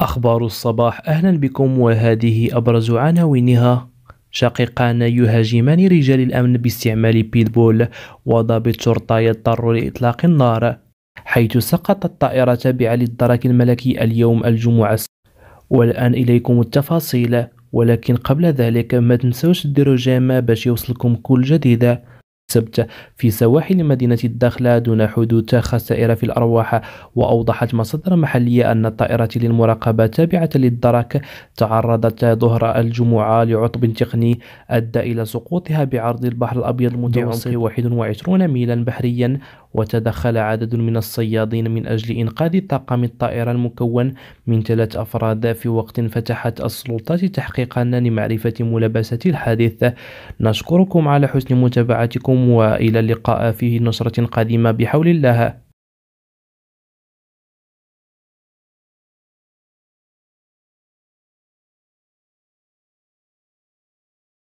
أخبار الصباح أهلا بكم وهذه أبرز عناوينها شقيقان يهاجمان رجال الأمن باستعمال بيتبول وضابط شرطة يضطر لإطلاق النار حيث سقطت طائرة تابعة للدرك الملكي اليوم الجمعة والآن إليكم التفاصيل ولكن قبل ذلك ما تنسوش ديروا جيم باش يوصلكم كل جديد السبت في سواحل مدينة الداخلة دون حدوث خسائر في الأرواح وأوضحت مصادر محلية أن الطائرة للمراقبة تابعة للدرك تعرضت ظهر الجمعة لعطب تقني أدى إلى سقوطها بعرض البحر الأبيض المتوسط بعمق 21 ميلا بحريا وتدخل عدد من الصيادين من أجل إنقاذ طاقم الطائرة المكون من ثلاث أفراد في وقت فتحت السلطات تحقيقا لمعرفة ملابسة الحادث نشكركم على حسن متابعتكم والى اللقاء في نصرة قادمة بحول الله